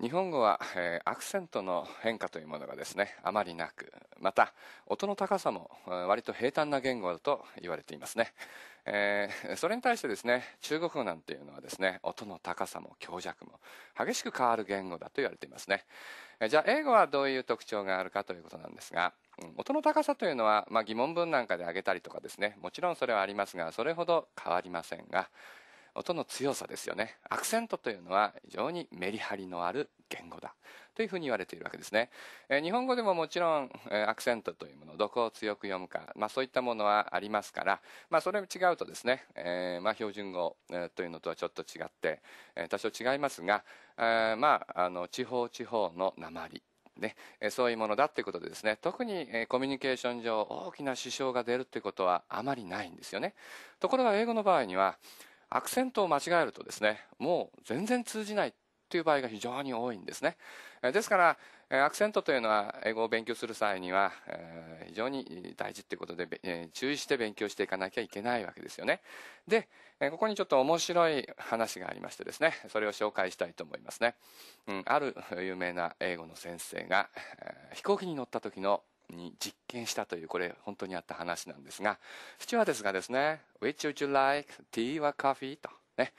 日本語は、えー、アクセントの変化というものがですねあまりなくまた音の高さも割と平坦な言語だと言われていますね、えー、それに対してですね中国語なんていうのはですね音の高さも強弱も激しく変わる言語だと言われていますね、えー、じゃあ英語はどういう特徴があるかということなんですが音の高さというのは、まあ、疑問文なんかで挙げたりとかですねもちろんそれはありますがそれほど変わりませんが音の強さですよね。アクセントというのは非常にメリハリのある言語だ。というふうに言われているわけですね。え日本語でももちろん、えアクセントというもの、どこを強く読むか、まあそういったものはありますから、まあそれ違うとですね、えー、まあ標準語、えというのとはちょっと違って、え多少違いますが、えー、まあ、あの、地方地方の鉛ね、そういうものだということでですね、特にコミュニケーション上大きな支障が出るということはあまりないんですよね。ところが英語の場合には、アクセントを間違えるとですね、もう全然通じないという場合が非常に多いんですね。ですから、アクセントというのは英語を勉強する際には、え非常に大事ということで、え注意して勉強していかなきゃいけないわけですよね。で、ここにちょっと面白い話がありましてですね、それを紹介したいと思いますね。うん、ある有名な英語の先生が、え飛行機に乗った時のに実験したという、これ本当にあった話なんですが、スチュすーデスがですね、Which would you like? Tea or coffee? と。ね。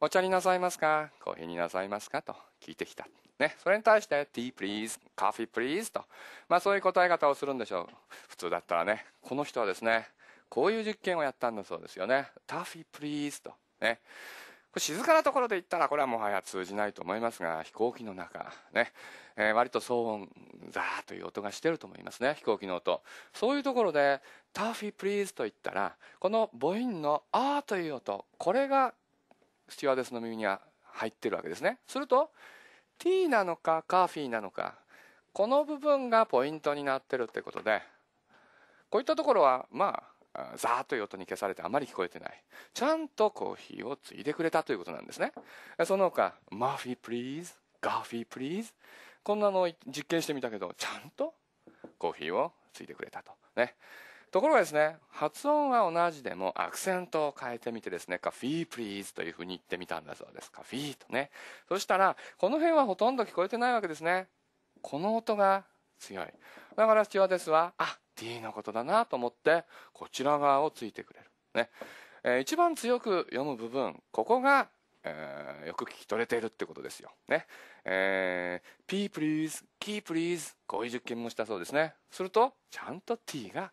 お茶になさいますかコーヒーになさいますかと聞いてきた。ね。それに対して、Tea please, coffee please と。まあそういう答え方をするんでしょう。普通だったらね、この人はですね、こういう実験をやったんだそうですよね。タフィープリーズと。ね。静かなところで言ったら、これはもはや通じないと思いますが、飛行機の中、ね、えー、割と騒音、ザーという音がしてると思いますね、飛行機の音。そういうところで、タフィープリーズと言ったら、この母音のあーという音、これがスチュワーデスの耳には入ってるわけですね。すると、t なのかカーフィーなのか、この部分がポイントになってるってことで、こういったところは、まあ、ザーという音に消されてあまり聞こえてない。ちゃんとコーヒーを継いでくれたということなんですね。その他、マフィープリーズ、ガフィープリーズ、こんなのを実験してみたけど、ちゃんとコーヒーを継いでくれたと。ね。ところがですね、発音は同じでもアクセントを変えてみてですね、カフィープリーズというふうに言ってみたんだそうです。カフィーとね。そしたら、この辺はほとんど聞こえてないわけですね。この音が強い。だからスチュワーデスは、あ、D のことだなと思ってこちら側をついてくれる。ねえー、一番強く読む部分ここが、えー、よく聞き取れているってことですよ。ねえー、P please, Key please こういう実験もしたそうですね。するとちゃんと T が、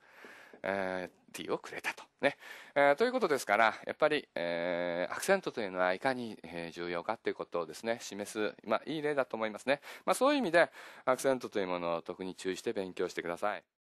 えー、T をくれたと。ねえー、ということですからやっぱり、えー、アクセントというのはいかに、えー、重要かということをですね示す、まあ、いい例だと思いますね、まあ、そういう意味でアクセントというものを特に注意して勉強してください。